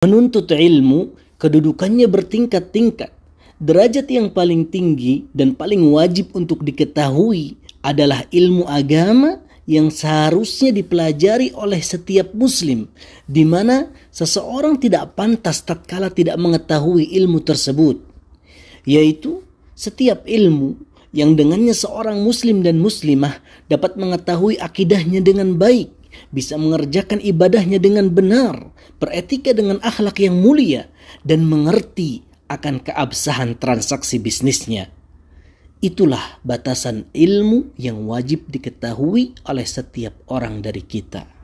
Menuntut ilmu, kedudukannya bertingkat-tingkat. Derajat yang paling tinggi dan paling wajib untuk diketahui adalah ilmu agama yang seharusnya dipelajari oleh setiap muslim di mana seseorang tidak pantas tatkala tidak mengetahui ilmu tersebut yaitu setiap ilmu yang dengannya seorang muslim dan muslimah dapat mengetahui akidahnya dengan baik bisa mengerjakan ibadahnya dengan benar, beretika dengan akhlak yang mulia, dan mengerti akan keabsahan transaksi bisnisnya. Itulah batasan ilmu yang wajib diketahui oleh setiap orang dari kita.